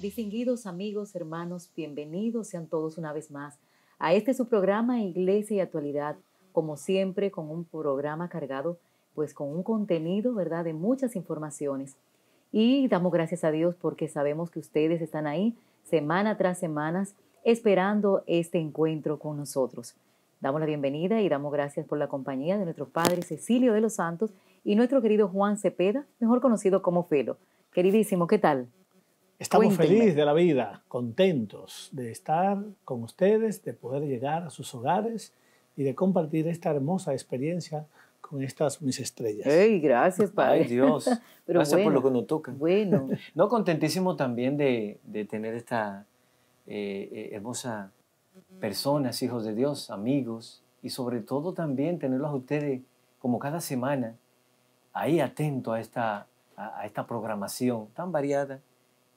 Distinguidos amigos, hermanos, bienvenidos sean todos una vez más a este su programa Iglesia y Actualidad, como siempre con un programa cargado, pues con un contenido, ¿verdad?, de muchas informaciones. Y damos gracias a Dios porque sabemos que ustedes están ahí semana tras semana esperando este encuentro con nosotros. Damos la bienvenida y damos gracias por la compañía de nuestro Padre Cecilio de los Santos y nuestro querido Juan Cepeda, mejor conocido como Felo. Queridísimo, ¿qué tal? Estamos felices de la vida, contentos de estar con ustedes, de poder llegar a sus hogares y de compartir esta hermosa experiencia con estas mis estrellas. ¡Ey, gracias, Padre! ¡Ay, Dios! Pero gracias por lo que nos toca. Bueno. No, contentísimo también de, de tener esta eh, eh, hermosa personas, hijos de Dios, amigos, y sobre todo también tenerlos a ustedes como cada semana ahí atento a esta, a esta programación tan variada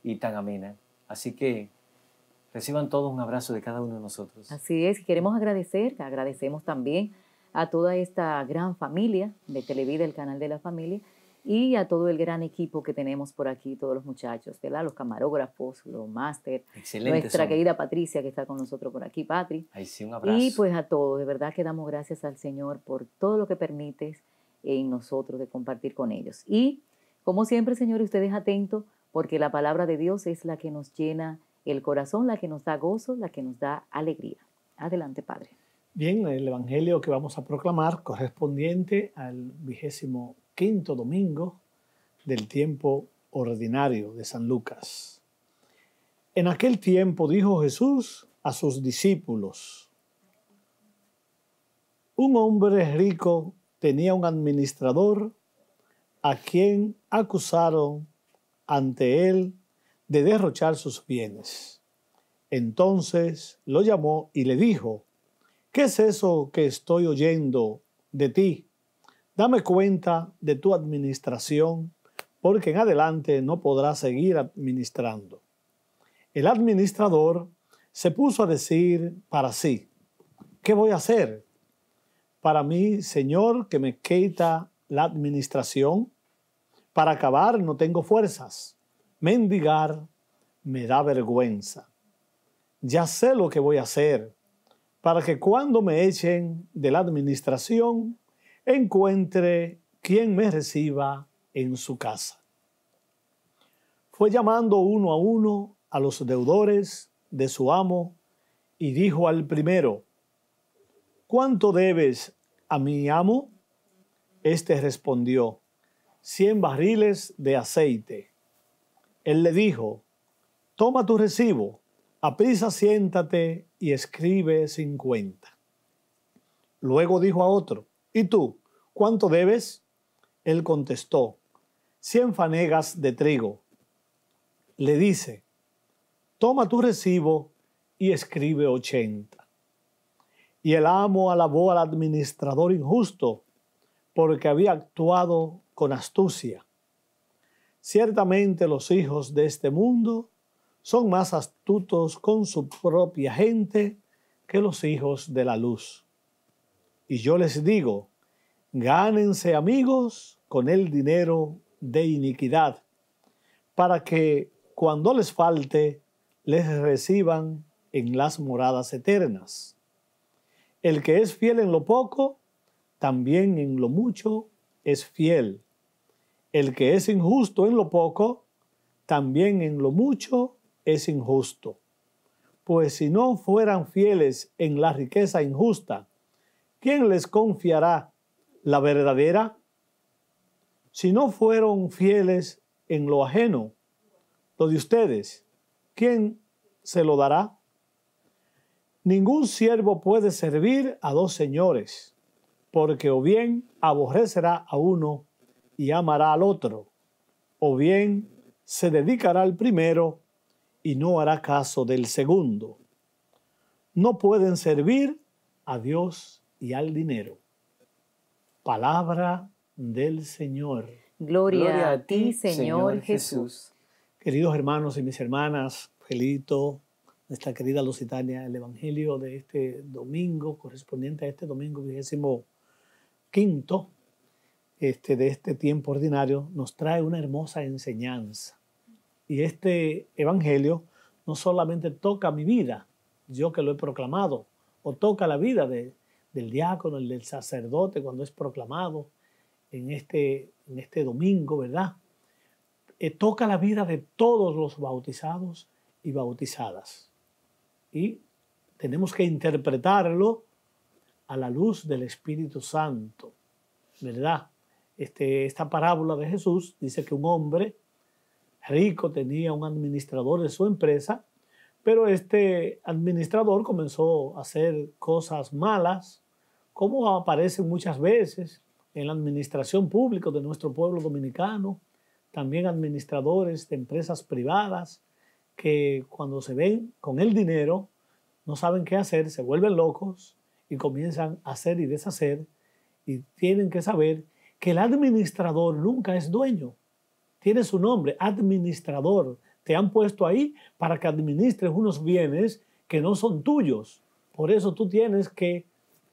y tan amena. Así que reciban todos un abrazo de cada uno de nosotros. Así es, queremos agradecer, agradecemos también a toda esta gran familia de Televida, el canal de la familia, y a todo el gran equipo que tenemos por aquí, todos los muchachos, ¿verdad? Los camarógrafos, los máster, nuestra querida Patricia que está con nosotros por aquí, Patri. Ahí sí, un abrazo. Y pues a todos, de verdad que damos gracias al Señor por todo lo que permites en nosotros de compartir con ellos. Y como siempre, señores, ustedes atentos porque la palabra de Dios es la que nos llena el corazón, la que nos da gozo, la que nos da alegría. Adelante, Padre. Bien, el Evangelio que vamos a proclamar correspondiente al vigésimo quinto domingo del tiempo ordinario de San Lucas. En aquel tiempo dijo Jesús a sus discípulos, un hombre rico tenía un administrador a quien acusaron ante él de derrochar sus bienes. Entonces lo llamó y le dijo, ¿qué es eso que estoy oyendo de ti? Dame cuenta de tu administración, porque en adelante no podrás seguir administrando. El administrador se puso a decir para sí, ¿qué voy a hacer? Para mí, Señor, que me quita la administración, para acabar no tengo fuerzas. Mendigar me da vergüenza. Ya sé lo que voy a hacer para que cuando me echen de la administración encuentre quien me reciba en su casa. Fue llamando uno a uno a los deudores de su amo y dijo al primero, ¿cuánto debes a mi amo? Este respondió, cien barriles de aceite. Él le dijo, toma tu recibo, aprisa siéntate y escribe cincuenta. Luego dijo a otro, ¿y tú cuánto debes? Él contestó, cien fanegas de trigo. Le dice, toma tu recibo y escribe ochenta. Y el amo alabó al administrador injusto porque había actuado con astucia. Ciertamente los hijos de este mundo son más astutos con su propia gente que los hijos de la luz. Y yo les digo, gánense amigos con el dinero de iniquidad, para que cuando les falte, les reciban en las moradas eternas. El que es fiel en lo poco, también en lo mucho es fiel. El que es injusto en lo poco, también en lo mucho es injusto. Pues si no fueran fieles en la riqueza injusta, ¿quién les confiará la verdadera? Si no fueron fieles en lo ajeno, lo de ustedes, ¿quién se lo dará? Ningún siervo puede servir a dos señores, porque o bien aborrecerá a uno y amará al otro, o bien se dedicará al primero y no hará caso del segundo. No pueden servir a Dios y al dinero. Palabra del Señor. Gloria, a ti, Señor, Jesús. Queridos hermanos y mis hermanas, Felito, nuestra querida Lusitania, el Evangelio de este domingo, correspondiente a este domingo vigésimo quinto este, de este tiempo ordinario nos trae una hermosa enseñanza. Y este Evangelio no solamente toca mi vida, yo que lo he proclamado, o toca la vida del diácono, el del sacerdote cuando es proclamado en este, en este domingo, ¿verdad? Eh, toca la vida de todos los bautizados y bautizadas. Y tenemos que interpretarlo a la luz del Espíritu Santo, ¿verdad? Este, esta parábola de Jesús dice que un hombre rico tenía un administrador de su empresa, pero este administrador comenzó a hacer cosas malas, como aparecen muchas veces en la administración pública de nuestro pueblo dominicano, también administradores de empresas privadas que cuando se ven con el dinero no saben qué hacer, se vuelven locos y comienzan a hacer y deshacer y tienen que saber que el administrador nunca es dueño. Tiene su nombre, administrador. Te han puesto ahí para que administres unos bienes que no son tuyos. Por eso tú tienes que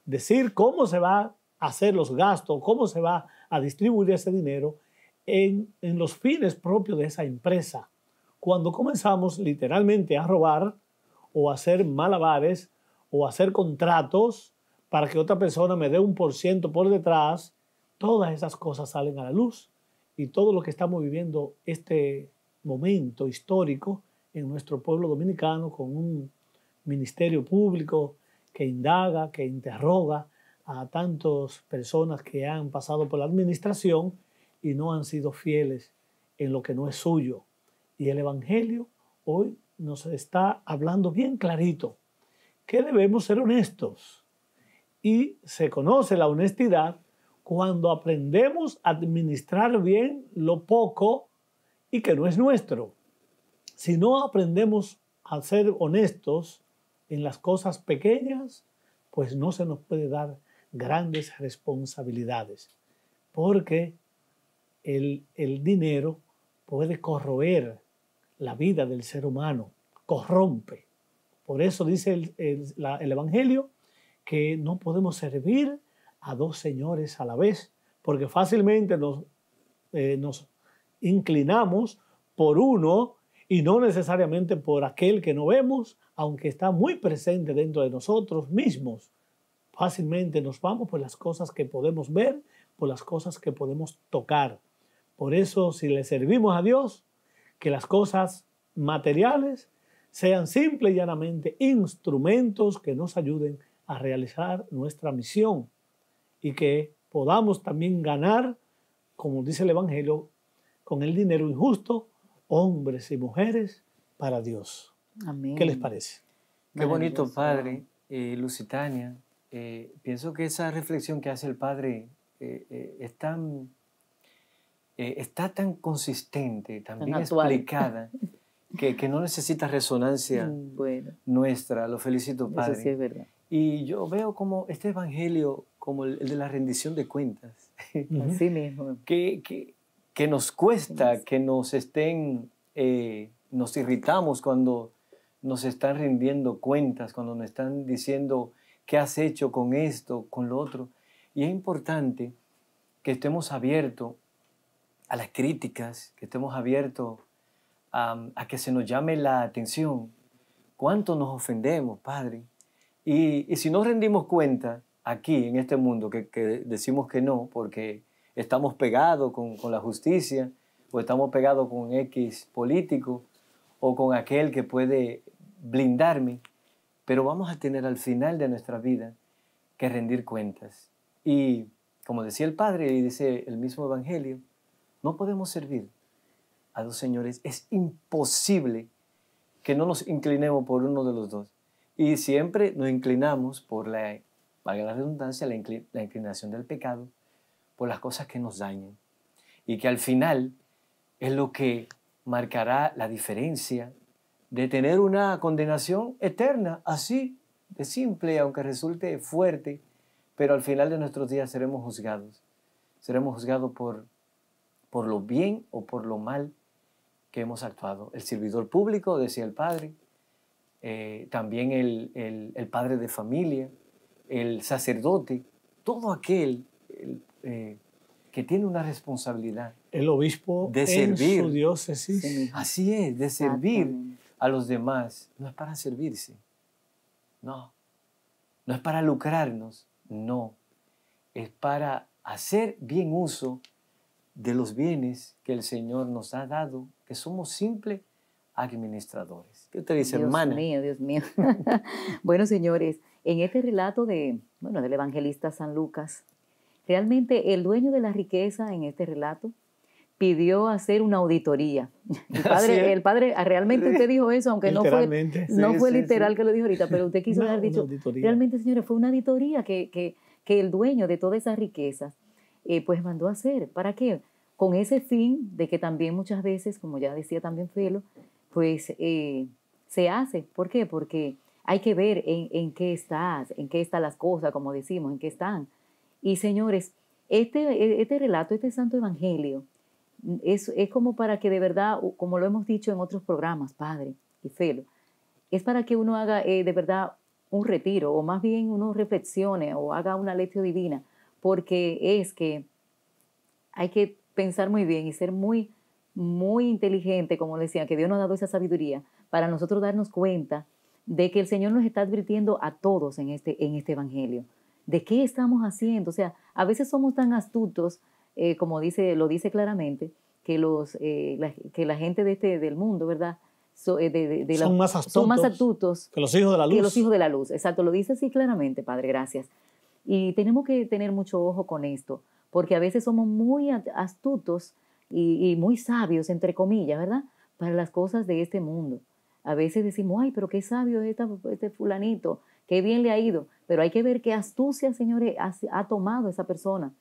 decir cómo se va a hacer los gastos, cómo se va a distribuir ese dinero en, en los fines propios de esa empresa. Cuando comenzamos literalmente a robar o a hacer malabares, o hacer contratos para que otra persona me dé un por ciento por detrás, todas esas cosas salen a la luz y todo lo que estamos viviendo este momento histórico en nuestro pueblo dominicano con un ministerio público que indaga, que interroga a tantas personas que han pasado por la administración y no han sido fieles en lo que no es suyo. Y el Evangelio hoy nos está hablando bien clarito que debemos ser honestos. Y se conoce la honestidad cuando aprendemos a administrar bien lo poco y que no es nuestro. Si no aprendemos a ser honestos en las cosas pequeñas, pues no se nos puede dar grandes responsabilidades, porque el, el dinero puede corroer la vida del ser humano, corrompe. Por eso dice el, Evangelio que no podemos servir a dos señores a la vez, porque fácilmente nos, eh, nos inclinamos por uno y no necesariamente por aquel que no vemos, aunque está muy presente dentro de nosotros mismos. Fácilmente nos vamos por las cosas que podemos ver, por las cosas que podemos tocar. Por eso si le servimos a Dios, que las cosas materiales sean simple y llanamente instrumentos que nos ayuden a realizar nuestra misión y que podamos también ganar, como dice el Evangelio, con el dinero injusto, hombres y mujeres para Dios. Amén. ¿Qué les parece? Qué bonito, Padre, eh, Lusitania. Eh, pienso que esa reflexión que hace el Padre eh, eh, es tan, está tan consistente, tan, tan explicada. que, no necesita resonancia mm, nuestra. Lo felicito, Padre. sí es verdad. Y yo veo como este evangelio, como el, de la rendición de cuentas. Así mismo. Que, que, que nos cuesta, que nos estén, eh, nos irritamos cuando nos están rindiendo cuentas, cuando nos están diciendo qué has hecho con esto, con lo otro. Y es importante que estemos abiertos a las críticas, que estemos abiertos a, que se nos llame la atención cuánto nos ofendemos, Padre. Y, si no rendimos cuenta aquí, en este mundo, que, decimos que no, porque estamos pegados con, con, la justicia, o estamos pegados con X político, o con aquel que puede blindarme, pero vamos a tener al final de nuestra vida que rendir cuentas. Y como decía el Padre y dice el mismo Evangelio, no podemos servir señores, es imposible que no nos inclinemos por uno de los dos. Y siempre nos inclinamos por la, valga la redundancia, la, inclinación del pecado, por las cosas que nos dañan. Y que al final es lo que marcará la diferencia de tener una condenación eterna, así de simple, aunque resulte fuerte, pero al final de nuestros días seremos juzgados. Seremos juzgados por, por lo bien o por lo mal que hemos actuado. El servidor público, decía el padre, eh, también el, padre de familia, el sacerdote, todo aquel eh, que tiene una responsabilidad. El obispo de servir. En su diócesis. Así es, de servir a los demás. No es para servirse, no. No es para lucrarnos, no. Es para hacer bien uso de los bienes que el Señor nos ha dado, que somos simples administradores. ¿Qué usted dice, hermana? Dios mío, Dios mío. bueno, señores, en este relato de, bueno, del evangelista San Lucas, realmente el dueño de la riqueza en este relato pidió hacer una auditoría. El padre, el padre ah, realmente usted dijo eso, aunque no fue, no fue literal que lo dijo ahorita, pero usted quiso haber dicho, realmente señores, fue una auditoría que, que, que, el dueño de todas esas riquezas eh, pues mandó a hacer. ¿Para qué? con ese fin de que también muchas veces, como ya decía también Felo, pues eh, se hace. ¿Por qué? Porque hay que ver en, qué estás, en qué están las cosas, como decimos, en qué están. Y señores, este, este relato, este santo evangelio, es, como para que de verdad, como lo hemos dicho en otros programas, Padre y Felo, es para que uno haga eh, de verdad un retiro, o más bien uno reflexione o haga una lección divina, porque es que hay que pensar muy bien y ser muy, muy inteligente, como decía, que Dios nos ha dado esa sabiduría para nosotros darnos cuenta de que el Señor nos está advirtiendo a todos en este, en este Evangelio, de qué estamos haciendo. O sea, a veces somos tan astutos, eh, como dice, lo dice claramente, que, los, eh, la, que la gente de este, del mundo, ¿verdad? Eh, son, más astutos son, más astutos que los hijos de la luz. Que los hijos de la luz, exacto, lo dice así claramente, Padre, gracias. Y tenemos que tener mucho ojo con esto, porque a veces somos muy astutos y, muy sabios, entre comillas, ¿verdad? Para las cosas de este mundo. A veces decimos, ay, pero qué sabio es este fulanito, qué bien le ha ido, pero hay que ver qué astucia, señores, ha, tomado esa persona.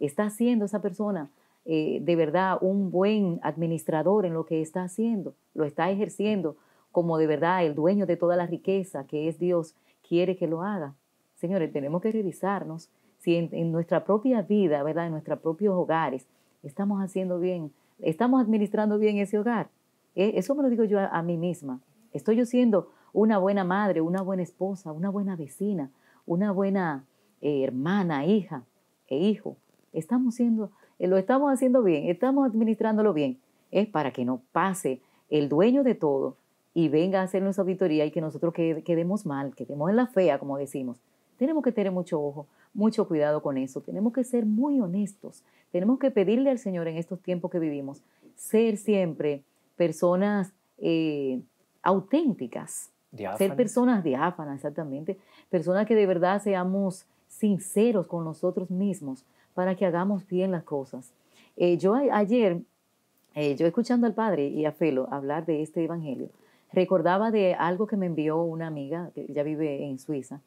Está haciendo esa persona eh, de verdad un buen administrador en lo que está haciendo, lo está ejerciendo como de verdad el dueño de toda la riqueza que es Dios quiere que lo haga. Señores, tenemos que revisarnos si en, nuestra propia vida, ¿verdad? En nuestros propios hogares, estamos haciendo bien, estamos administrando bien ese hogar. E, eso me lo digo yo a, mí misma. Estoy yo siendo una buena madre, una buena esposa, una buena vecina, una buena eh, hermana, hija e hijo. Estamos siendo, eh, lo estamos haciendo bien, estamos administrándolo bien, es para que no pase el dueño de todo y venga a hacer nuestra auditoría y que nosotros quedemos mal, quedemos en la fea, como decimos tenemos que tener mucho ojo, mucho cuidado con eso, tenemos que ser muy honestos, tenemos que pedirle al Señor en estos tiempos que vivimos, ser siempre personas eh, auténticas, ser personas diáfanas, exactamente, personas que de verdad seamos sinceros con nosotros mismos para que hagamos bien las cosas. Eh, yo ayer, eh, yo escuchando al padre y a Felo hablar de este evangelio, recordaba de algo que me envió una amiga, que ya vive en Suiza,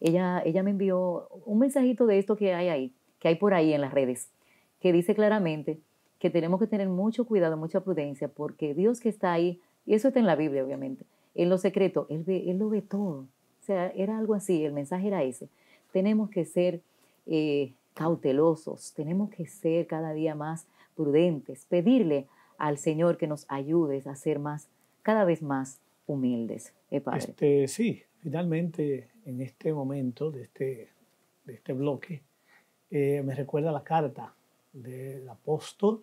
ella, me envió un mensajito de esto que hay ahí, que hay por ahí en las redes, que dice claramente que tenemos que tener mucho cuidado, mucha prudencia, porque Dios que está ahí, y eso está en la Biblia, obviamente, en lo secreto, Él, él lo ve todo. O sea, era algo así, el mensaje era ese. Tenemos que ser eh, cautelosos, tenemos que ser cada día más prudentes, pedirle al Señor que nos ayudes a ser más, cada vez más humildes. Eh, este, sí, finalmente en este momento de este, de este bloque eh, me recuerda la carta del apóstol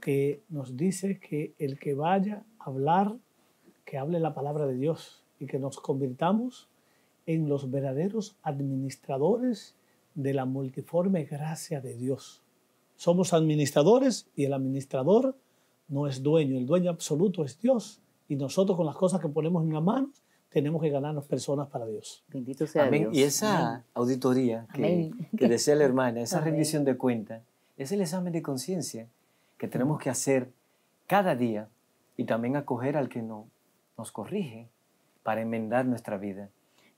que nos dice que el que vaya a hablar, que hable la palabra de Dios y que nos convirtamos en los verdaderos administradores de la multiforme gracia de Dios. Somos administradores y el administrador no es dueño, el dueño absoluto es Dios. Y nosotros con las cosas que ponemos en la mano, tenemos que ganarnos personas para Dios. Bendito sea Amén. Dios. Y esa auditoría que, desea la hermana, esa rendición de cuenta, es el examen de conciencia que tenemos que hacer cada día y también acoger al que nos corrige para enmendar nuestra vida.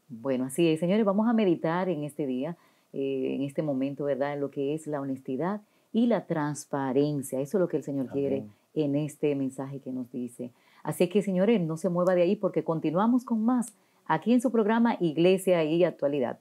Bueno, así es, señores, vamos a meditar en este día, eh, en este momento, ¿verdad?, en lo que es la honestidad y la transparencia. Eso es lo que el Señor quiere en este mensaje que nos dice. Así que, señores, no se mueva de ahí porque continuamos con más aquí en su programa Iglesia y Actualidad.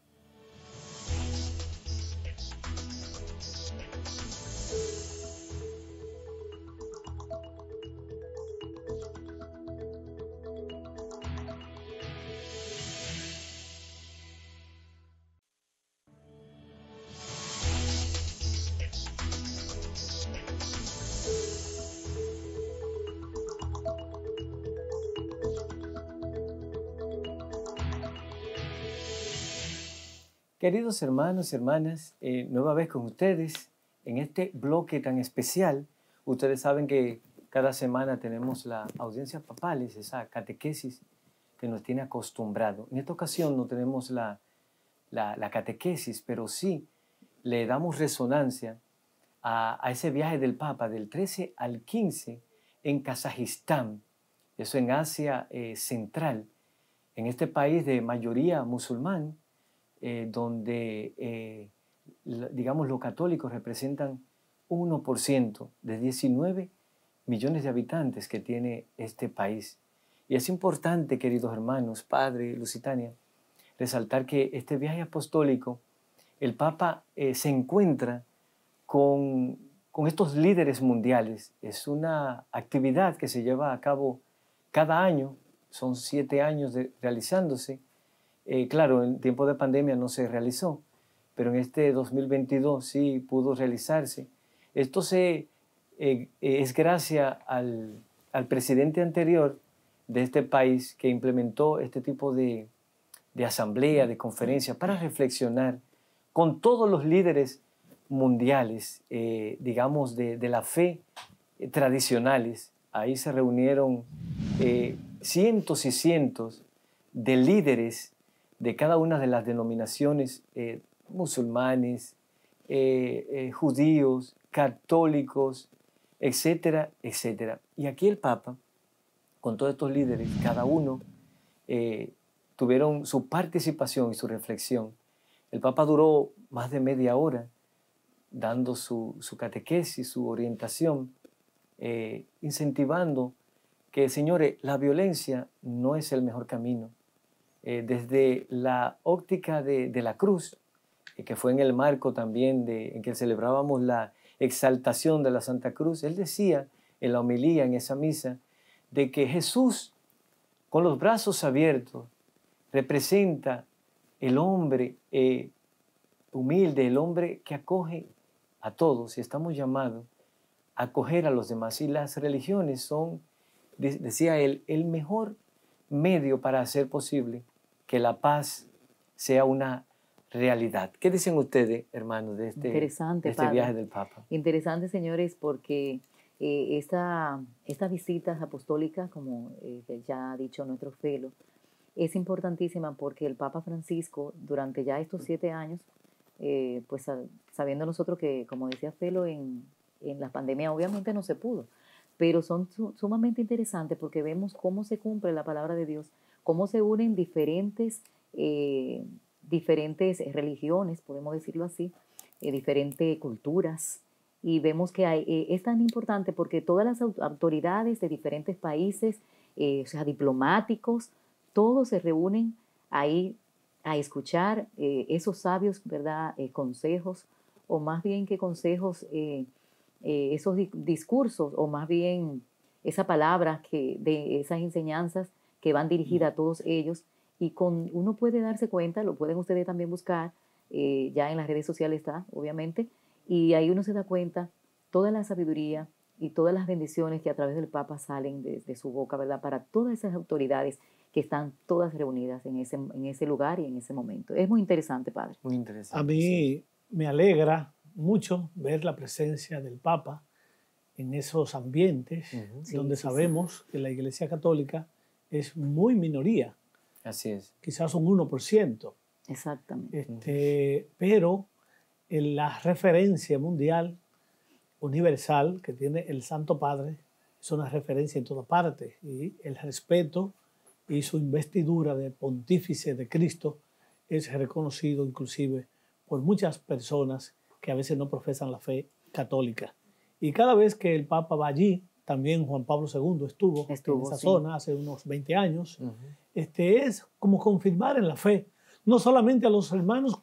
Queridos hermanos y hermanas, eh, nueva vez con ustedes en este bloque tan especial. Ustedes saben que cada semana tenemos la audiencia papal, esa catequesis que nos tiene acostumbrado. En esta ocasión no tenemos la, catequesis, pero sí le damos resonancia a, ese viaje del Papa del 13 al 15 en Kazajistán, eso en Asia eh, Central, en este país de mayoría musulmán, eh, donde, eh, digamos, los católicos representan 1% de 19 millones de habitantes que tiene este país. Y es importante, queridos hermanos, Padre, Lusitania, resaltar que este viaje apostólico, el Papa eh, se encuentra con, con estos líderes mundiales. Es una actividad que se lleva a cabo cada año, son siete años realizándose, eh, claro, en tiempo de pandemia no se realizó, pero en este 2022 sí pudo realizarse. Esto eh, es gracias al, presidente anterior de este país que implementó este tipo de, asamblea, de conferencia, para reflexionar con todos los líderes mundiales, eh, digamos, de, la fe tradicionales. Ahí se reunieron cientos y cientos de líderes de cada una de las denominaciones eh, musulmanes, eh, eh, judíos, católicos, etcétera, etcétera. Y aquí el Papa, con todos estos líderes, cada uno tuvieron su participación y su reflexión. El Papa duró más de media hora dando su, catequesis, su orientación, incentivando que, señores, la violencia no es el mejor camino. Eh, desde la óptica de, la cruz, eh, que fue en el marco también de, en que celebrábamos la exaltación de la Santa Cruz, él decía en la homilía, en esa misa, de que Jesús, con los brazos abiertos, representa el hombre eh, humilde, el hombre que acoge a todos y estamos llamados a acoger a los demás. Y las religiones son, decía él, el mejor medio para hacer posible que la paz sea una realidad. ¿Qué dicen ustedes, hermanos, de este, este viaje del Papa? Interesante, señores, porque eh, estas visitas apostólicas, como eh, ya ha dicho nuestro felo, es importantísima porque el Papa Francisco, durante ya estos siete años, eh, pues sabiendo nosotros que, como decía Felo, en, en la pandemia obviamente no se pudo, pero son sumamente interesantes porque vemos cómo se cumple la palabra de Dios cómo se unen diferentes, eh, diferentes eh, religiones, podemos decirlo así, eh, diferentes culturas. Y vemos que es tan importante porque todas las autoridades de diferentes países, o sea, diplomáticos, todos se reúnen ahí a escuchar esos sabios, ¿verdad?, consejos, o más bien que consejos, esos discursos, o más bien esa palabra que, de esas enseñanzas que van dirigidas a todos ellos y con uno puede darse cuenta, lo pueden ustedes también buscar, eh, ya en las redes sociales está, obviamente, y ahí uno se da cuenta toda la sabiduría y todas las bendiciones que a través del Papa salen de, su boca, ¿verdad? Para todas esas autoridades que están todas reunidas en ese, en ese lugar y en ese momento. Es muy interesante, Padre. Muy interesante. A mí me alegra mucho ver la presencia del Papa en esos ambientes donde sabemos que la Iglesia Católica es muy minoría. Así es. Quizás un 1%. Exactamente. Este, pero en la referencia mundial, universal, que tiene el Santo Padre, es una referencia en toda partes. Y el respeto y su investidura de pontífice de Cristo es reconocido inclusive por muchas personas que a veces no profesan la fe católica. Y cada vez que el Papa va allí, también Juan Pablo II estuvo, en esa zona hace unos 20 años, este, es como confirmar en la fe, no solamente a los hermanos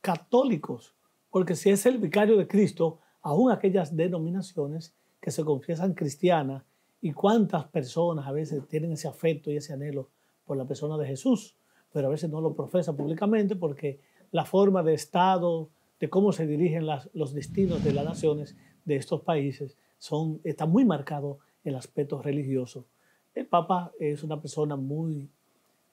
católicos, porque si es el vicario de Cristo, aún aquellas denominaciones que se confiesan cristianas y cuántas personas a veces tienen ese afecto y ese anhelo por la persona de Jesús, pero a veces no lo profesa públicamente porque la forma de Estado, de cómo se dirigen los destinos de las naciones de estos países, son, está muy marcado el aspecto religioso. El Papa es una persona muy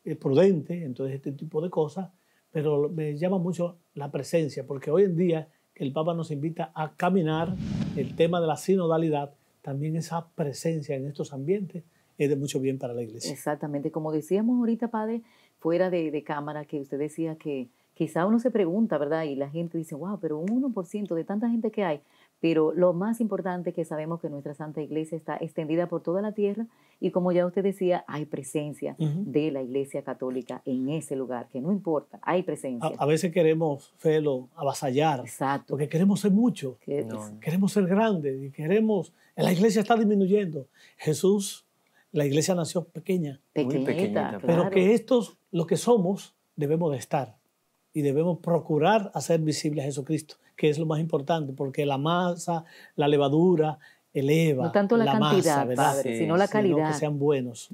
eh, prudente, entonces este tipo de cosas, pero me llama mucho la presencia, porque hoy en día el Papa nos invita a caminar el tema de la sinodalidad, también esa presencia en estos ambientes es de mucho bien para la iglesia. Exactamente, como decíamos ahorita, padre, fuera de, de cámara, que usted decía que quizá uno se pregunta, ¿verdad? Y la gente dice, wow, pero un 1% de tanta gente que hay, pero lo más importante es que sabemos que nuestra Santa Iglesia está extendida por toda la tierra y como ya usted decía, hay presencia de la Iglesia Católica en ese lugar, que no importa, hay presencia. A, veces queremos, Felo, avasallar, Exacto. porque queremos ser mucho, queremos ser grandes y queremos, la Iglesia está disminuyendo. Jesús, la Iglesia nació pequeña, pero que estos, los que somos, debemos de estar y debemos procurar hacer visible a Jesucristo que es lo más importante, porque la masa, la levadura, eleva. No tanto la, cantidad, padre, sino la calidad. Sino que sean buenos.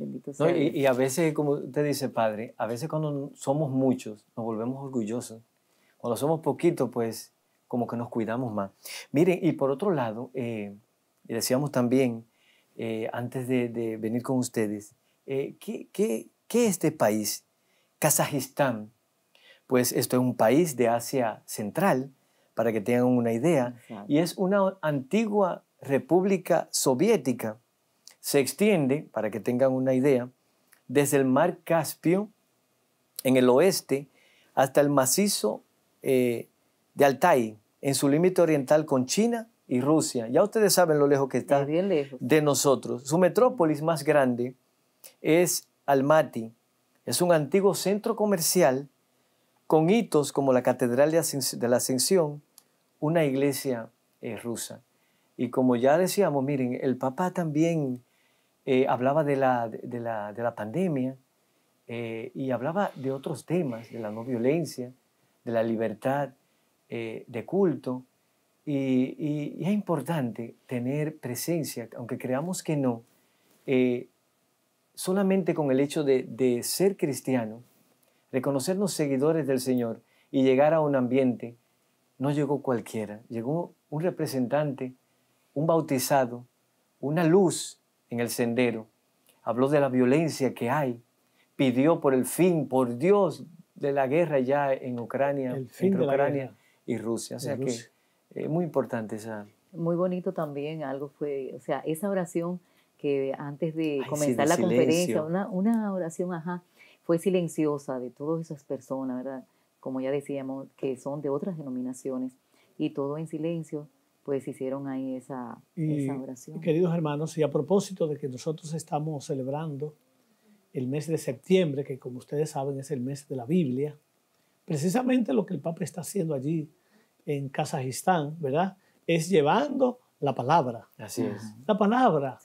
y, a veces, como usted dice, padre, a veces cuando somos muchos nos volvemos orgullosos. Cuando somos poquitos, pues como que nos cuidamos más. Miren, y por otro lado, eh, decíamos también, eh, antes de, venir con ustedes, eh, ¿qué, qué, este país? Kazajistán. Pues esto es un país de Asia Central, para que tengan una idea. Y es una antigua república soviética. Se extiende, para que tengan una idea, desde el mar Caspio en el oeste hasta el macizo eh, de Altai, en su límite oriental con China y Rusia. Ya ustedes saben lo lejos que está de nosotros. Su metrópolis más grande es Almaty. Es un antiguo centro comercial con hitos como la Catedral de, la Ascensión, una iglesia eh, rusa. Y como ya decíamos, miren, el papá también eh, hablaba de la, de la, pandemia eh, y hablaba de otros temas, de la no violencia, de la libertad de culto. Y, es importante tener presencia, aunque creamos que no, solamente con el hecho de, de ser cristiano, reconocernos seguidores del Señor y llegar a un ambiente no llegó cualquiera, llegó un representante, un bautizado, una luz en el sendero. Habló de la violencia que hay, pidió por el fin, por Dios, de la guerra ya en Ucrania, Ucrania y Rusia. O sea que es muy importante esa. Muy bonito también, algo fue, o sea, esa oración que antes de comenzar la conferencia, una, una oración, ajá, fue silenciosa de todas esas personas, ¿verdad? como ya decíamos, que son de otras denominaciones, y todo en silencio, pues hicieron ahí esa, oración. queridos hermanos, y a propósito de que nosotros estamos celebrando el mes de septiembre, que como ustedes saben es el mes de la Biblia, precisamente lo que el Papa está haciendo allí en Kazajistán, ¿verdad? Es llevando la palabra. Así es. La palabra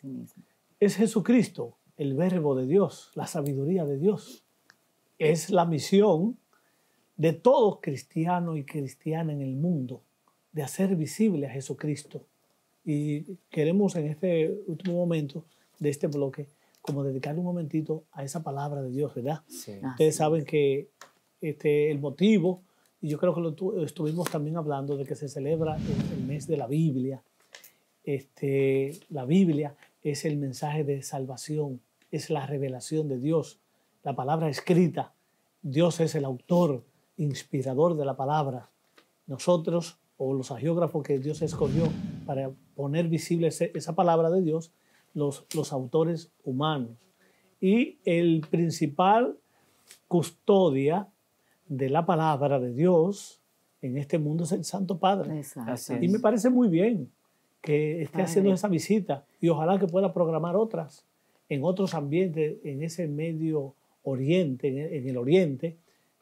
es Jesucristo, el verbo de Dios, la sabiduría de Dios. Es la misión de todo cristiano y cristiana en el mundo de hacer visible a Jesucristo. Y queremos en este último momento de este bloque como dedicarle un momentito a esa palabra de Dios, ¿verdad? Ustedes saben que este, el motivo, y yo creo que lo estuvimos también hablando de que se celebra el, el mes de la Biblia. Este, la Biblia es el mensaje de salvación, es la revelación de Dios, la palabra escrita. Dios es el autor, inspirador de la palabra. Nosotros, o los agiógrafos que Dios escogió para poner visible esa palabra de Dios, los, los autores humanos. Y el principal custodia de la palabra de Dios en este mundo es el Santo Padre. Y me parece muy bien que esté haciendo esa visita y ojalá que pueda programar otras en otros ambientes, en ese medio oriente, en el oriente,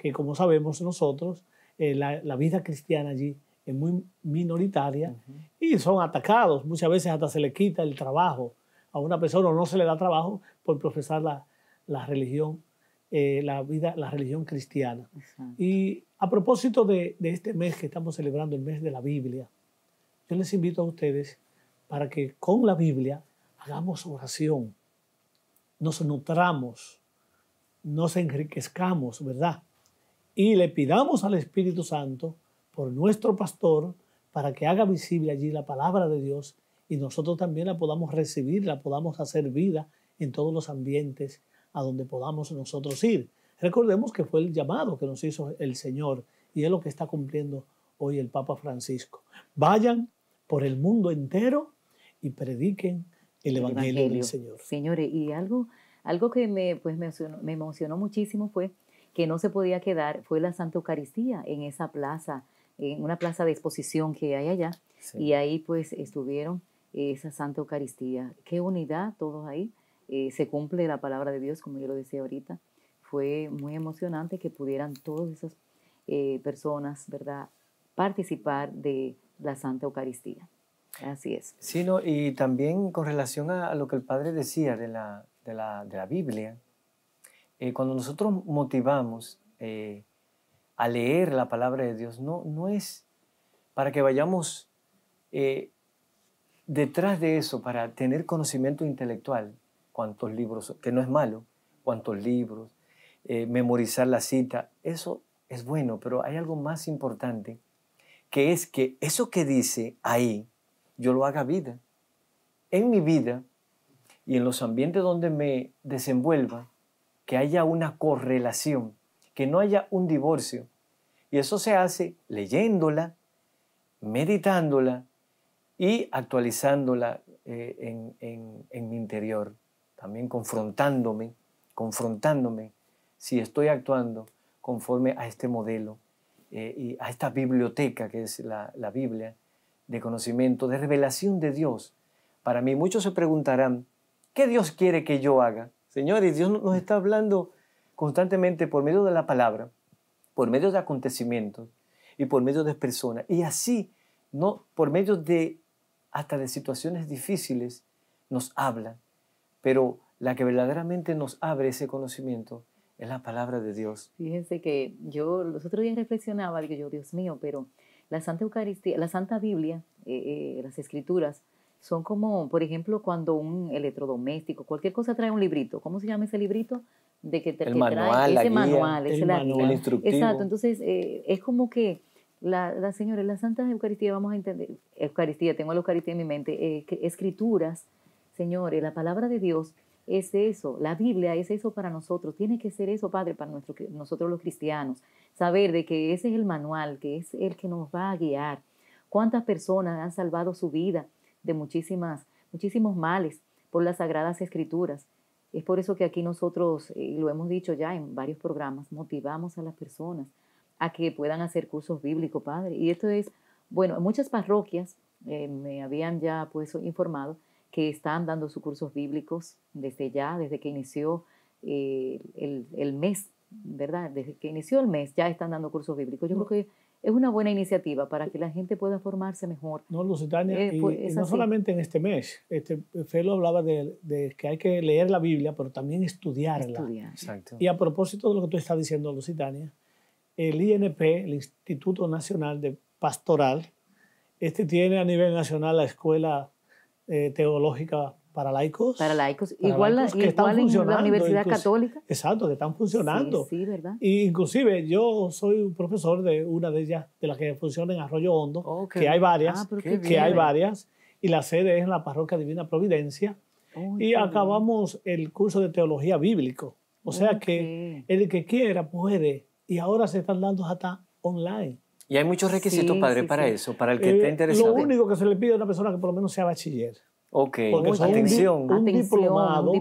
que como sabemos nosotros, eh, la, vida cristiana allí es muy minoritaria y son atacados. Muchas veces hasta se le quita el trabajo a una persona o no se le da trabajo por profesar la, religión, eh, la vida, la religión cristiana. Y a propósito de, de, este mes que estamos celebrando, el mes de la Biblia, yo les invito a ustedes para que con la Biblia hagamos oración, nos nutramos, nos enriquezcamos, ¿verdad? y le pidamos al Espíritu Santo por nuestro pastor para que haga visible allí la palabra de Dios y nosotros también la podamos recibir, la podamos hacer vida en todos los ambientes a donde podamos nosotros ir. Recordemos que fue el llamado que nos hizo el Señor y es lo que está cumpliendo hoy el Papa Francisco. Vayan por el mundo entero y prediquen el, evangelio, del Señor. Señores, y algo, algo que pues, me emocionó muchísimo fue que no se podía quedar fue la Santa Eucaristía en esa plaza, en una plaza de exposición que hay allá. Y ahí pues estuvieron esa Santa Eucaristía. Qué unidad todos ahí. Eh, se cumple la palabra de Dios, como yo lo decía ahorita. Fue muy emocionante que pudieran todas esas eh, personas, ¿verdad?, participar de la Santa Eucaristía. Así es. Sí, y también con relación a, lo que el Padre decía de de la, de la Biblia, eh, cuando nosotros motivamos eh, a leer la palabra de Dios, no, no es para que vayamos eh, detrás de eso, para tener conocimiento intelectual, cuántos libros, que no es malo, cuántos libros, memorizar la cita, eso es bueno, pero hay algo más importante, que es que eso que dice ahí, yo lo haga vida. En mi vida y en los ambientes donde me desenvuelva, que haya una correlación, que no haya un divorcio. Y eso se hace leyéndola, meditándola y actualizándola eh, en, en, mi interior, también confrontándome, confrontándome si estoy actuando conforme a este modelo eh, y a esta biblioteca que es la, la Biblia de conocimiento, de revelación de Dios. Para mí muchos se preguntarán, ¿qué Dios quiere que yo haga? Señores, Dios nos está hablando constantemente por medio de la palabra, por medio de acontecimientos y por medio de personas. Y así, no por medio de hasta de situaciones difíciles nos habla. pero la que verdaderamente nos abre ese conocimiento es la palabra de Dios. Fíjense que yo los otros días reflexionaba, digo yo, Dios mío, pero la Santa Eucaristía, la Santa Biblia, eh, eh, las Escrituras, son como, por ejemplo, cuando un electrodoméstico, cualquier cosa trae un librito. ¿Cómo se llama ese librito? De que, el manual, trae ese manual, el, ese manual. instructivo. Exacto, entonces eh, es como que la, la señora, las santas Eucaristía, vamos a entender, Eucaristía, tengo la Eucaristía en mi mente, eh, escrituras, señores, la palabra de Dios es eso, la Biblia es eso para nosotros, tiene que ser eso, Padre, para nuestro, nosotros los cristianos, saber de que ese es el manual, que es el que nos va a guiar. ¿Cuántas personas han salvado su vida? de muchísimas, muchísimos males por las sagradas escrituras. Es por eso que aquí nosotros, eh, y lo hemos dicho ya en varios programas, motivamos a las personas a que puedan hacer cursos bíblicos, Padre. Y esto es, bueno, muchas parroquias eh, me habían ya puesto informado que están dando sus cursos bíblicos desde ya, desde que inició eh, el mes ¿verdad? Desde que inició el mes ya están dando cursos bíblicos. Yo creo que es una buena iniciativa para que la gente pueda formarse mejor. No, Lusitania, eh, y, pues, no solamente en este mes. Este, Felo hablaba de, que hay que leer la Biblia, pero también estudiarla. Exacto. Y a propósito de lo que tú estás diciendo, Lusitania, el INP, el Instituto Nacional de Pastoral, este tiene a nivel nacional la Escuela eh, Teológica para laicos. Para laicos. igual, las que igual en la Universidad Católica. Exacto, que están funcionando. Sí, ¿verdad? Y inclusive yo soy un profesor de una de ellas, de las que funciona en Arroyo Hondo, oh, que hay varias, ah, que hay varias, y la sede es en la Parroquia Divina Providencia. y acabamos el curso de Teología Bíblico. O sea que el que quiera puede, y ahora se están dando hasta online. Y hay muchos requisitos, padre, para eso, para el que eh, esté interesado. Lo único que se le pide a una persona que por lo menos sea bachiller. Ok, Porque atención. Un, diplomado,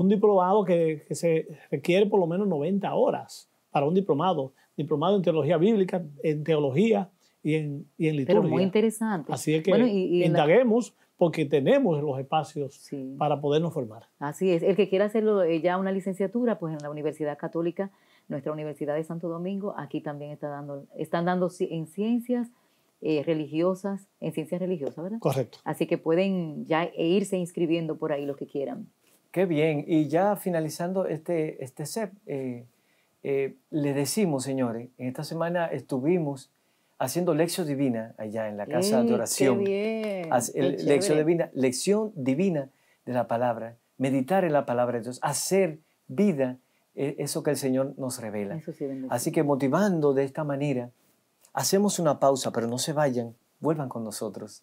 un diplomado, que, se requiere por lo menos 90 horas para un diplomado. Diplomado en teología bíblica, en teología y en, y liturgia. Pero muy interesante. Así es que indaguemos porque tenemos los espacios para podernos formar. Así es. El que quiera hacerlo eh, ya una licenciatura, pues en la Universidad Católica, nuestra Universidad de Santo Domingo, aquí también está dando, están dando en ciencias eh, religiosas, en ciencias religiosas, ¿verdad? Correcto. Así que pueden ya e irse inscribiendo por ahí los que quieran. Qué bien. Y ya finalizando este, este CEP, eh, eh, les decimos, señores, en esta semana estuvimos haciendo lección divina allá en la casa de oración. Qué bien. lección divina, lección divina de la palabra, meditar en la palabra de Dios, hacer vida eso que el Señor nos revela. Así que motivando de esta manera Hacemos una pausa, pero no se vayan, vuelvan con nosotros.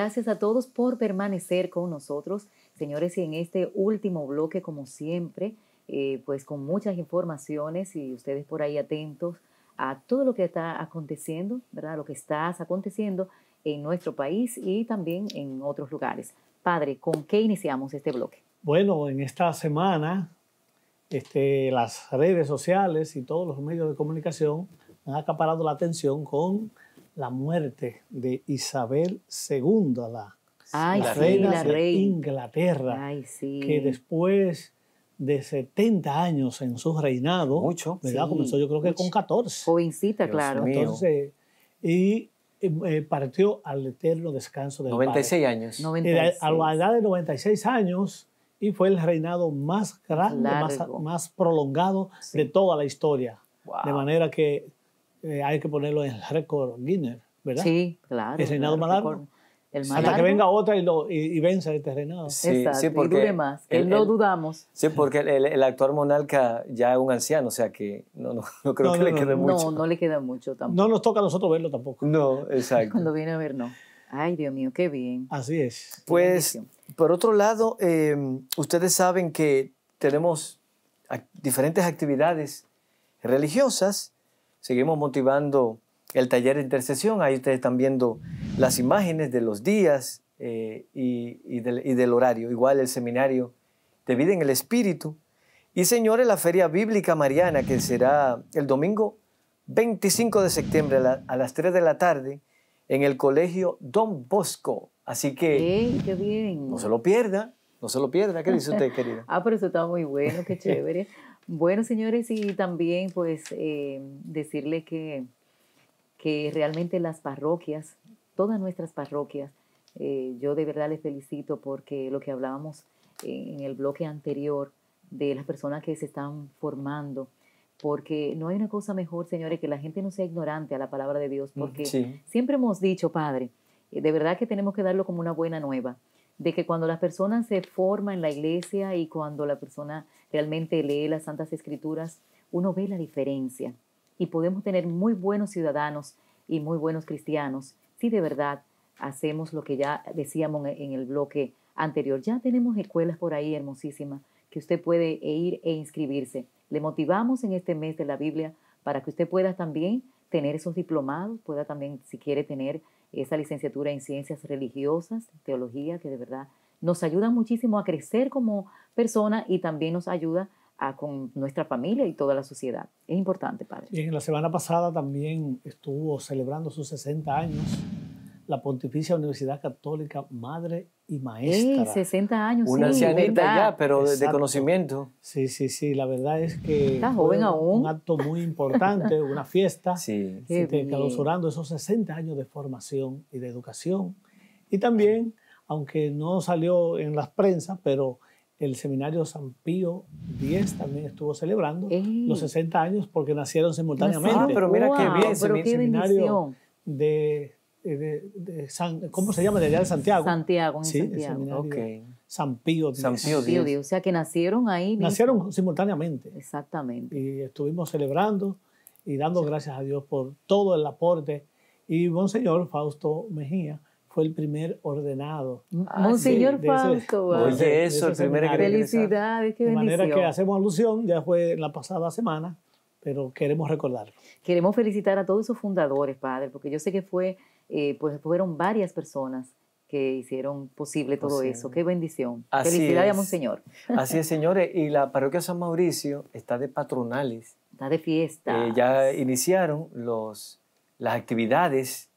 Gracias a todos por permanecer con nosotros. Señores, y en este último bloque, como siempre, eh, pues con muchas informaciones y ustedes por ahí atentos a todo lo que está aconteciendo, ¿verdad? Lo que está aconteciendo en nuestro país y también en otros lugares. Padre, ¿con qué iniciamos este bloque? Bueno, en esta semana este, las redes sociales y todos los medios de comunicación han acaparado la atención con la muerte de Isabel II, la, la reina de Inglaterra, que después de 70 años en su reinado, Mucho. comenzó yo creo que con 14. Jovencita, claro. y eh, eh, partió al eterno descanso de 96 años. 96. a la edad de 96 años y fue el reinado más grande, más, prolongado de toda la historia. De manera que eh, hay que ponerlo en el récord Guinness, ¿verdad? Sí, claro. El reinado El Hasta que venga otra y, lo, y, venza este reinado. Sí, Exacto, sí porque y dure más, no dudamos. Sí, porque el, el, actual monarca ya es un anciano, o sea que no, no, creo que le quede mucho. No, no le queda mucho tampoco. No nos toca a nosotros verlo tampoco. No, exacto. Cuando viene a ver, no. Ay, Dios mío, qué bien. Así es. Pues, por otro lado, em, ustedes saben que tenemos diferentes actividades religiosas seguimos motivando el taller de intercesión. Ahí ustedes están viendo las imágenes de los días eh, y, del, horario. Igual el seminario de vida en el espíritu. Y señores, la Feria Bíblica Mariana, que será el domingo 25 de septiembre a, las 3 de la tarde en el colegio Don Bosco. Así que qué bien. no se lo pierda, no se lo pierda. ¿Qué dice usted, querida? ah, pero eso está muy bueno, qué chévere. Bueno, señores, y también pues eh, decirles que, que realmente las parroquias, todas nuestras parroquias, eh, yo de verdad les felicito porque lo que hablábamos en el bloque anterior de las personas que se están formando, porque no hay una cosa mejor, señores, que la gente no sea ignorante a la palabra de Dios, mm, porque siempre hemos dicho, Padre, eh, de verdad que tenemos que darlo como una buena nueva de que cuando las personas se forman en la iglesia y cuando la persona realmente lee las Santas Escrituras, uno ve la diferencia. Y podemos tener muy buenos ciudadanos y muy buenos cristianos si de verdad hacemos lo que ya decíamos en el bloque anterior. Ya tenemos escuelas por ahí hermosísimas que usted puede ir e inscribirse. Le motivamos en este mes de la Biblia para que usted pueda también tener esos diplomados, pueda también, si quiere, tener esa licenciatura en ciencias religiosas, teología, que de verdad nos ayuda muchísimo a crecer como persona y también nos ayuda a con nuestra familia y toda la sociedad. Es importante, padre. en la semana pasada también estuvo celebrando sus 60 años la Pontificia Universidad Católica Madre y Maestra. Sí, 60 años. Una ancianita ya, pero de, conocimiento. Sí, sí, sí. La verdad es que. Está joven aún. Un acto muy importante, una fiesta. Sí. sí Clausurando esos 60 años de formación y de educación. Y también, aunque no salió en las prensas, pero el seminario San Pío X también estuvo celebrando los 60 años porque nacieron simultáneamente. No, ah, pero mira qué bien. Pero seminario de eh, de, ¿cómo se llama? De allá de Santiago. Santiago, en sí, Santiago. Okay. San Pío Dios. San Pío Dios, O sea, que nacieron ahí. Nacieron simultáneamente. Exactamente. Y estuvimos celebrando y dando gracias a Dios por todo el aporte. Y Monseñor Fausto Mejía fue el primer ordenado. Ah, Monseñor Fausto Fausto. De eso, el primer ordenado. Felicidades, qué De manera que hacemos alusión, ya fue la pasada semana, pero queremos recordarlo. Queremos felicitar a todos esos fundadores, Padre, porque yo sé que fue eh, pues fueron varias personas que hicieron posible pues todo eso. Qué bendición. Felicidades a Monseñor. Así es, señores. Y la parroquia San Mauricio está de patronales. Está de fiesta. Eh, ya iniciaron los, las actividades.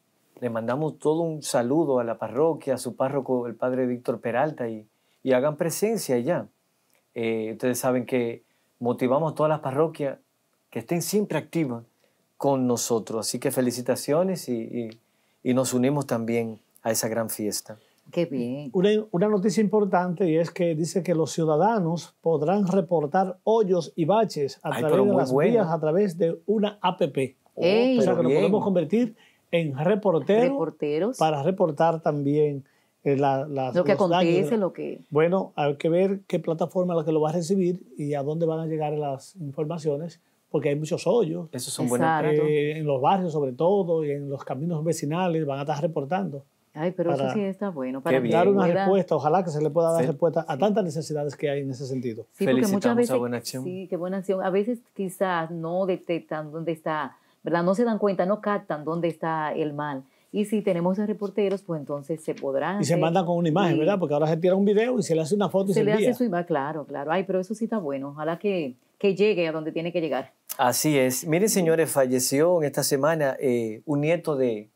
Le mandamos todo un saludo a la parroquia, a su párroco, el padre Víctor Peralta, y, y hagan presencia ya. Eh, ustedes saben que motivamos a todas las parroquias que estén siempre activas con nosotros. Así que felicitaciones y y nos unimos también a esa gran fiesta. Qué bien. Una, noticia importante y es que dice que los ciudadanos podrán reportar hoyos y baches a través de las vías, a través de una APP. o sea que nos podemos convertir en reporteros para reportar también eh, lo que acontece, lo que... Bueno, hay que ver qué plataforma es la que lo va a recibir y a dónde van a llegar las informaciones porque hay muchos hoyos. Esos son buenos eh, En los barrios, sobre todo, y en los caminos vecinales, van a estar reportando. Ay, pero eso sí está bueno. Para dar una respuesta, ojalá que se le pueda dar respuesta a tantas necesidades que hay en ese sentido. Sí, muchas veces, a buena acción. Sí, qué buena acción. A veces quizás no detectan dónde está, ¿verdad? No se dan cuenta, no captan dónde está el mal. Y si tenemos a reporteros, pues entonces se podrán. Y se mandan con una imagen, ¿verdad? Porque ahora se tira un video y se le hace una foto y se, se le hace su imagen, claro, claro. Ay, pero eso sí está bueno. Ojalá que, que llegue a donde tiene que llegar. Así es. Miren, señores, falleció en esta semana eh, un nieto de,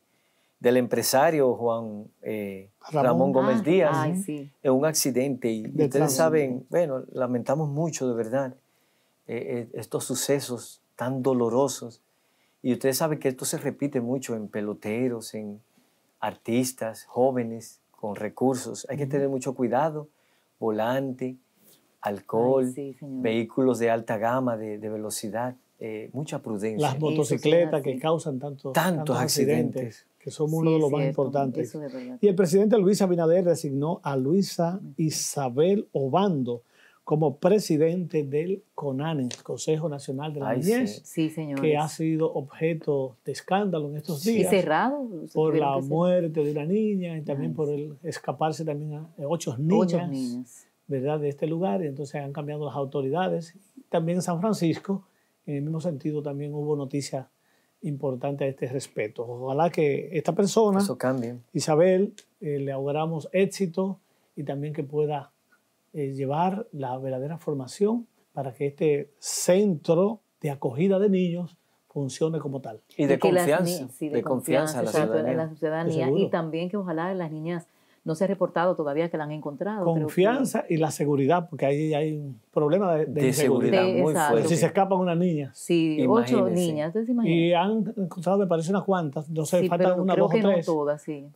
del empresario Juan eh, Ramón. Gómez ah, Díaz en un accidente. Y ustedes saben, bueno, lamentamos mucho de verdad eh, estos sucesos tan dolorosos. Y ustedes saben que esto se repite mucho en peloteros, en artistas, jóvenes con recursos. Hay que tener mucho cuidado, volante, alcohol, vehículos de alta gama, de velocidad. Eh, mucha prudencia. Las motocicletas que causan tantos, tantos accidentes, que son uno de los más importantes. y el presidente Luis Abinader designó a Luisa Isabel Obando como presidente del CONANES, Consejo Nacional de la Ay, sí. que ha sido objeto de escándalo en estos días. Y cerrado. Por la muerte de una niña y también por el escaparse también a ocho niños Ocho ¿Verdad? De este lugar. Y entonces han cambiado las autoridades. También en San Francisco en el mismo sentido, también hubo noticias importantes a este respeto. Ojalá que esta persona, Isabel, eh, le auguramos éxito y también que pueda eh, llevar la verdadera formación para que este centro de acogida de niños funcione como tal. Y de, confianza, de, confianza, a la La ciudadanía y también que ojalá las niñas no se ha reportado todavía que la han encontrado. Confianza y la seguridad, porque ahí hay un problema de, seguridad inseguridad muy Si se escapan una niña. Sí, ocho niñas. Y han encontrado, me parece, unas cuantas. No sé, faltan dos o tres. todas, sí.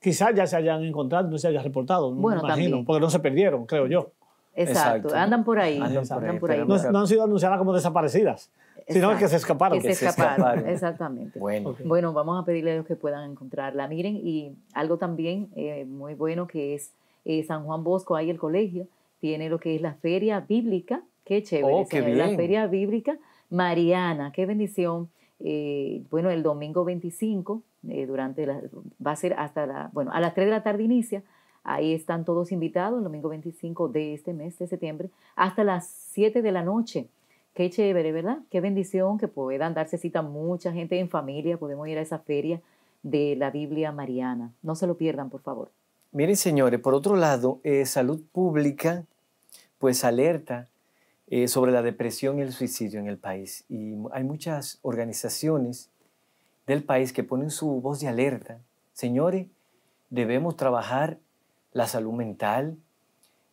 Quizás ya se hayan encontrado, no se haya reportado, bueno, imagino, también. porque no se perdieron, creo yo. Exacto, andan por ahí. no han sido anunciadas como desaparecidas. Sino que se escaparon. Que, se, escaparon, exactamente. Bueno. vamos a pedirle a los que puedan encontrarla. Miren, y algo también eh, muy bueno que es eh, San Juan Bosco, ahí el colegio, tiene lo que es la feria bíblica, qué chévere, oh, la feria bíblica mariana, qué bendición. Eh, bueno, el domingo 25, durante la, va a ser hasta la, bueno, a las 3 de la tarde inicia, Ahí están todos invitados el domingo 25 de este mes de septiembre hasta las 7 de la noche. Qué chévere, ¿verdad? Qué bendición que puedan darse cita mucha gente en familia. Podemos ir a esa feria de la Biblia Mariana. No se lo pierdan, por favor. Miren, señores, por otro lado, eh, salud pública pues alerta eh, sobre la depresión y el suicidio en el país. Y hay muchas organizaciones del país que ponen su voz de alerta. Señores, debemos trabajar la salud mental,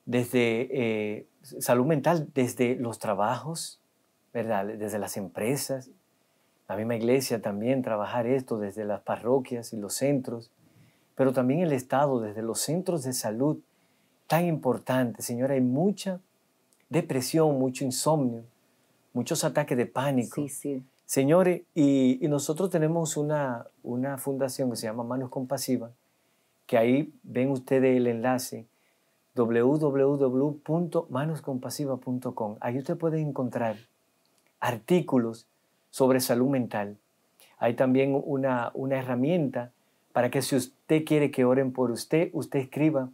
desde eh, salud mental desde los trabajos, ¿verdad? Desde las empresas, la misma iglesia también, trabajar esto desde las parroquias y los centros, pero también el Estado, desde los centros de salud, tan importante. Señor, hay mucha depresión, mucho insomnio, muchos ataques de pánico. Sí, Señores, y, nosotros tenemos una, una fundación que se llama Manos Compasivas, que ahí ven ustedes el enlace www.manoscompasivas.com. Ahí usted puede encontrar artículos sobre salud mental. Hay también una, herramienta para que si usted quiere que oren por usted, usted escriba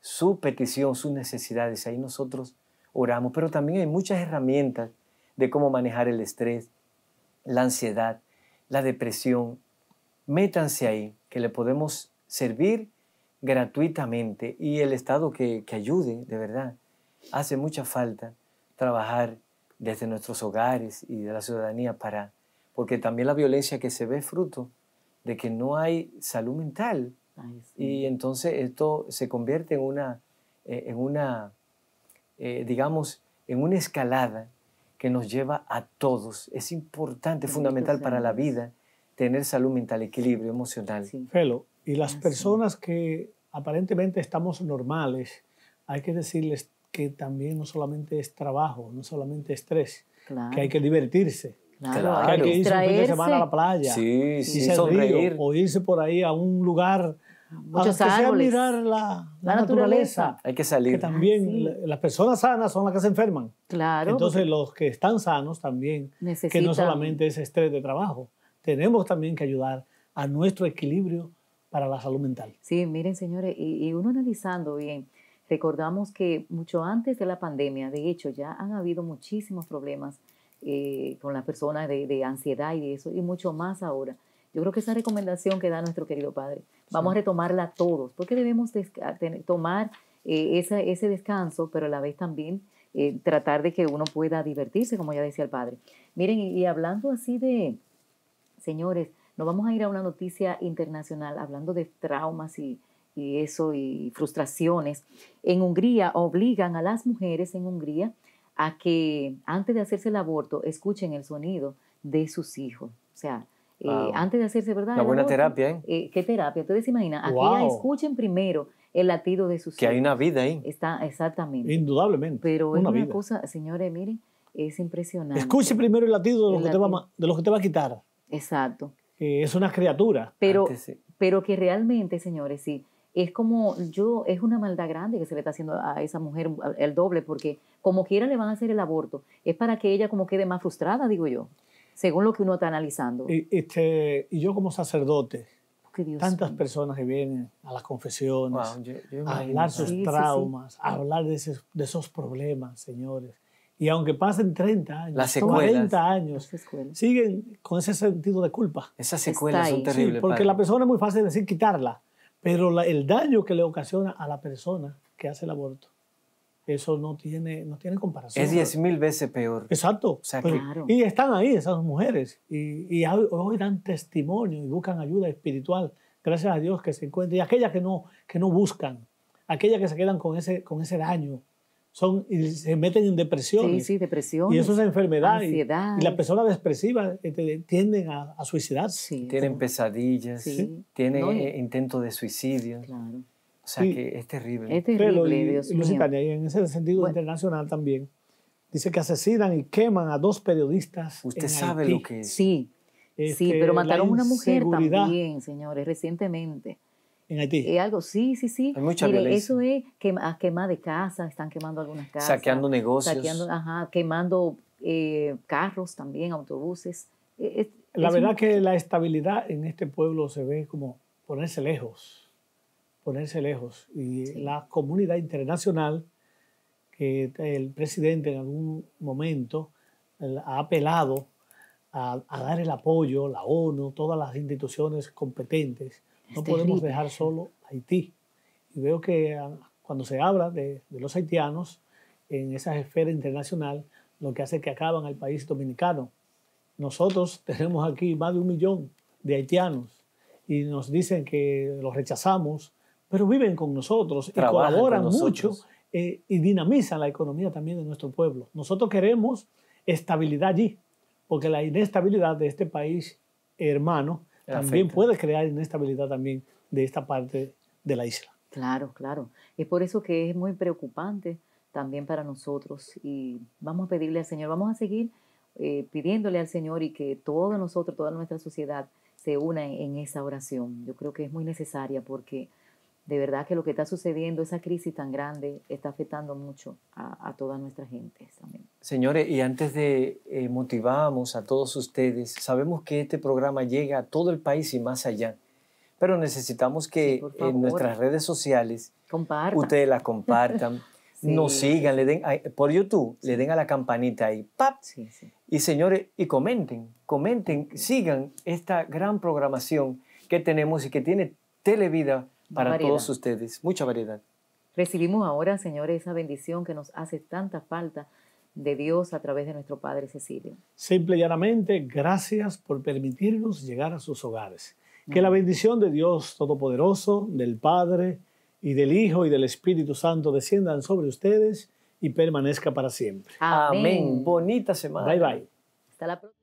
su petición, sus necesidades. Ahí nosotros oramos. Pero también hay muchas herramientas de cómo manejar el estrés, la ansiedad, la depresión. Métanse ahí, que le podemos servir gratuitamente y el Estado que, que ayude, de verdad. Hace mucha falta trabajar desde nuestros hogares y de la ciudadanía para, porque también la violencia que se ve fruto de que no hay salud mental y entonces esto se convierte en una, eh, en una eh, digamos, en una escalada que nos lleva a todos. Es importante, fundamental para la vida tener salud mental, equilibrio emocional. Sí. Felo, y las personas que aparentemente estamos normales, hay que decirles que también no solamente es trabajo, no solamente estrés, que hay que divertirse. que hay que irse un fin de semana a la playa, sí, sí, o irse por ahí a un lugar Muchos a mirar la, naturaleza. Hay que salir. Que también las personas sanas son las que se enferman. Claro. Entonces los que están sanos también, que no solamente es estrés de trabajo, tenemos también que ayudar a nuestro equilibrio para la salud mental. Sí, miren señores, y uno analizando bien, Recordamos que mucho antes de la pandemia, de hecho, ya han habido muchísimos problemas eh, con las personas de, de, ansiedad y de eso, y mucho más ahora. Yo creo que esa recomendación que da nuestro querido padre, vamos a retomarla todos, porque debemos tomar eh, ese descanso, pero a la vez también eh, tratar de que uno pueda divertirse, como ya decía el padre. Miren, y, y hablando así de, señores, nos vamos a ir a una noticia internacional, hablando de traumas y y eso y frustraciones, en Hungría obligan a las mujeres en Hungría a que antes de hacerse el aborto escuchen el sonido de sus hijos. O sea, eh, antes de hacerse, ¿verdad? La buena terapia, ¿eh? ¿eh? ¿Qué terapia? Ustedes se imaginan, aquí escuchen primero el latido de sus hijos. Que hay una vida ahí. Está, exactamente. Indudablemente. Pero es una cosa, señores, miren, es impresionante. Escuchen primero el latido de lo que, Te va, a quitar. Exacto. Eh, es una criatura. Pero, pero que realmente, señores, sí es como yo, es una maldad grande que se le está haciendo a esa mujer el doble, porque como quiera le van a hacer el aborto, es para que ella como quede más frustrada, digo yo, según lo que uno está analizando. Y, este, y yo como sacerdote, tantas personas que vienen a las confesiones, a hablar sus traumas, a hablar de esos, problemas, señores. Y aunque pasen 30 años, 40 años, siguen con ese sentido de culpa. Esas secuelas son terribles. porque la persona es muy fácil decir quitarla, pero el daño que le ocasiona a la persona que hace el aborto, eso no tiene, no tiene comparación. Es 10 mil veces peor. Exacto. Y están ahí esas mujeres y, hoy dan testimonio y buscan ayuda espiritual. Gracias a Dios que se encuentren. Y aquellas que no, que no buscan, aquellas que se quedan con ese, con ese daño, son, y se meten en depresión. Sí, sí, depresión. Y eso es enfermedad. Y, las personas depresivas este, tienden a, suicidarse. tienen pesadillas, tienen eh, intentos de suicidio. Claro. O sea que es terrible. Es terrible, Pero, en ese sentido internacional también, dice que asesinan y queman a dos periodistas. Usted sabe lo que es. Sí, sí, pero este, mataron a una mujer también, señores, recientemente. ¿En Haití? algo, sí, sí, sí. Hay Eso es ah, quemar de casas, están quemando algunas casas. Saqueando negocios. ajá, quemando eh, carros también, autobuses. E, la verdad que la estabilidad en este pueblo se ve como ponerse lejos, ponerse lejos. Y la comunidad internacional, que el presidente en algún momento ha apelado a, dar el apoyo, la ONU, todas las instituciones competentes, no este podemos dejar solo Haití. Y veo que ah, cuando se habla de, los haitianos en esa esfera internacional, lo que hace es que acaban al país dominicano. Nosotros tenemos aquí más de un millón de haitianos y nos dicen que los rechazamos, pero viven con nosotros y colaboran mucho eh, y dinamizan la economía también de nuestro pueblo. Nosotros queremos estabilidad allí, porque la inestabilidad de este país hermano también puede crear inestabilidad también de esta parte de la isla. Claro, claro. Es por eso que es muy preocupante también para nosotros y vamos a pedirle al Señor, vamos a seguir eh, pidiéndole al Señor y que todos nosotros, toda nuestra sociedad se una en esa oración. Yo creo que es muy necesaria porque de verdad que lo que está sucediendo, esa crisis tan grande, está afectando mucho a, toda nuestra gente. Señores, y antes de eh, motivamos a todos ustedes, sabemos que este programa llega a todo el país y más allá, pero necesitamos que en nuestras redes sociales ustedes la compartan. Nos sigan, le den por YouTube, le den a la campanita ahí, ¡pap! Y señores, y comenten, comenten, sigan esta gran programación que tenemos y que tiene Televida para todos ustedes, mucha variedad. Recibimos ahora, señores, esa bendición que nos hace tanta falta de Dios a través de nuestro Padre Cecilio. Simple y llanamente, gracias por permitirnos llegar a sus hogares. Que la bendición de Dios Todopoderoso, del Padre y del Hijo y del Espíritu Santo desciendan sobre ustedes y permanezca para siempre. Amén. Amén. Bonita semana. Bye bye. Hasta la próxima.